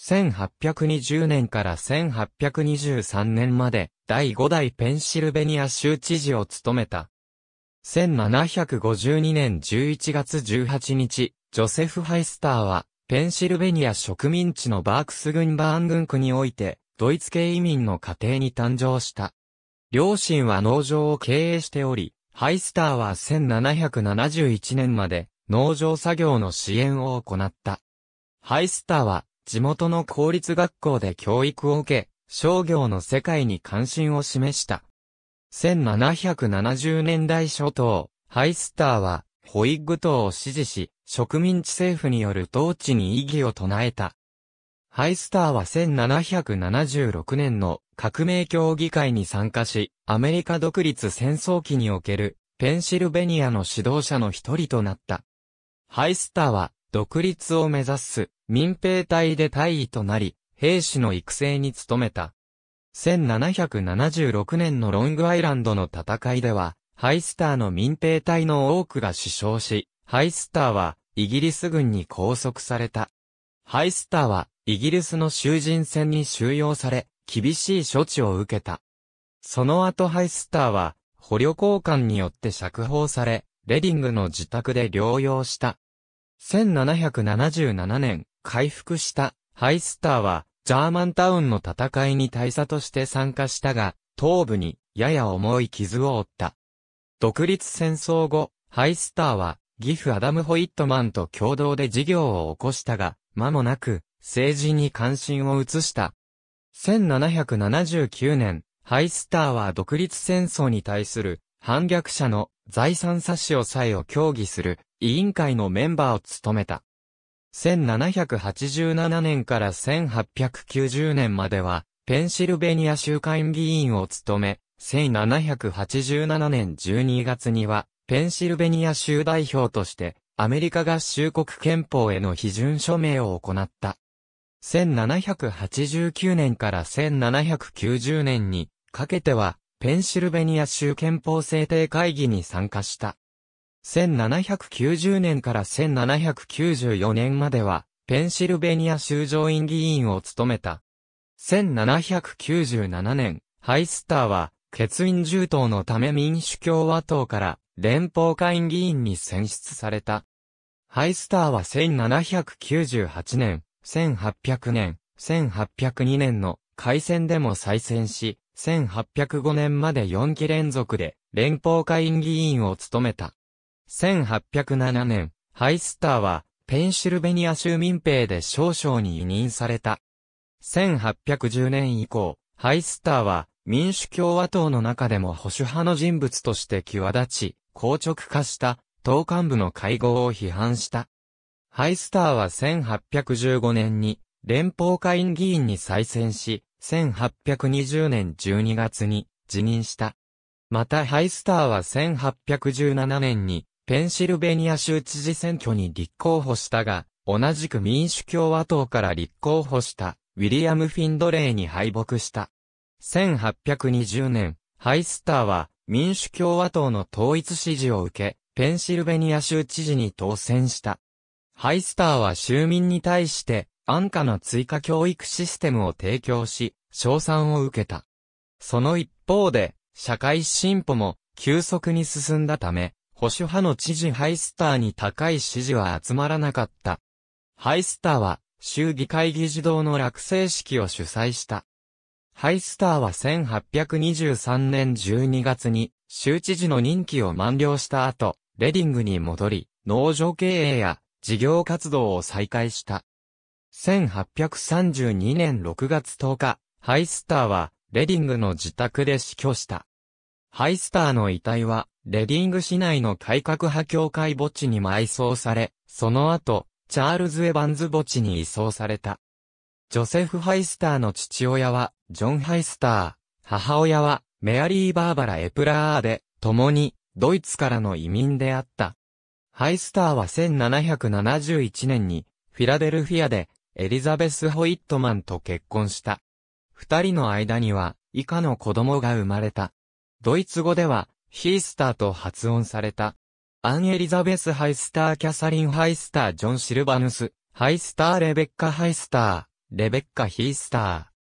1820年から1823年まで第5代ペンシルベニア州知事を務めた。1752年11月18日、ジョセフ・ハイスターは、ペンシルベニア植民地のバークスンバーン郡区において、ドイツ系移民の家庭に誕生した。両親は農場を経営しており、ハイスターは1771年まで農場作業の支援を行った。ハイスターは地元の公立学校で教育を受け、商業の世界に関心を示した。1770年代初頭、ハイスターは、ホイッグ島を支持し、植民地政府による統治に異議を唱えた。ハイスターは1776年の革命協議会に参加し、アメリカ独立戦争期におけるペンシルベニアの指導者の一人となった。ハイスターは独立を目指す民兵隊で大尉となり、兵士の育成に努めた。1776年のロングアイランドの戦いでは、ハイスターの民兵隊の多くが死傷し、ハイスターはイギリス軍に拘束された。ハイスターはイギリスの囚人船に収容され、厳しい処置を受けた。その後ハイスターは捕虜交換によって釈放され、レディングの自宅で療養した。1777年、回復したハイスターは、ジャーマンタウンの戦いに大佐として参加したが、頭部にやや重い傷を負った。独立戦争後、ハイスターは、ギフ・アダム・ホイットマンと共同で事業を起こしたが、間もなく、政治に関心を移した。1779年、ハイスターは独立戦争に対する反逆者の財産差し押さえを協議する委員会のメンバーを務めた。1787年から1890年までは、ペンシルベニア州会議員を務め、1787年12月には、ペンシルベニア州代表として、アメリカ合衆国憲法への批准署名を行った。1789年から1790年にかけては、ペンシルベニア州憲法制定会議に参加した。1790年から1794年までは、ペンシルベニア州上院議員を務めた。1797年、ハイスターは、欠員重党のため民主共和党から連邦会員議員に選出された。ハイスターは1798年、1800年、1802年の改選でも再選し、1805年まで4期連続で連邦会員議員を務めた。1807年、ハイスターは、ペンシルベニア州民兵で少々に委任された。1810年以降、ハイスターは、民主共和党の中でも保守派の人物として際立ち、硬直化した党幹部の会合を批判した。ハイスターは1815年に連邦会院議員に再選し、1820年12月に辞任した。またハイスターは1817年にペンシルベニア州知事選挙に立候補したが、同じく民主共和党から立候補した、ウィリアム・フィンドレーに敗北した。1820年、ハイスターは民主共和党の統一支持を受け、ペンシルベニア州知事に当選した。ハイスターは州民に対して、安価な追加教育システムを提供し、賞賛を受けた。その一方で、社会進歩も急速に進んだため、保守派の知事ハイスターに高い支持は集まらなかった。ハイスターは、州議会議事堂の落成式を主催した。ハイスターは1823年12月に州知事の任期を満了した後、レディングに戻り、農場経営や事業活動を再開した。1832年6月10日、ハイスターはレディングの自宅で死去した。ハイスターの遺体は、レディング市内の改革派教会墓地に埋葬され、その後、チャールズ・エヴァンズ墓地に移送された。ジョセフ・ハイスターの父親は、ジョン・ハイスター、母親は、メアリー・バーバラ・エプラーで、共に、ドイツからの移民であった。ハイスターは1771年に、フィラデルフィアで、エリザベス・ホイットマンと結婚した。二人の間には、以下の子供が生まれた。ドイツ語では、ヒースターと発音された。アン・エリザベス・ハイスター・キャサリン・ハイスター・ジョン・シルバヌス、ハイスター・レベッカ・ハイスター、レベッカ・ヒースタ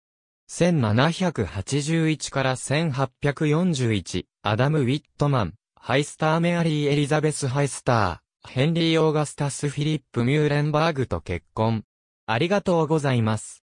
ー。1781から1841、アダム・ウィットマン、ハイスター・メアリー・エリザベス・ハイスター、ヘンリー・オーガスタス・フィリップ・ミューレンバーグと結婚。ありがとうございます。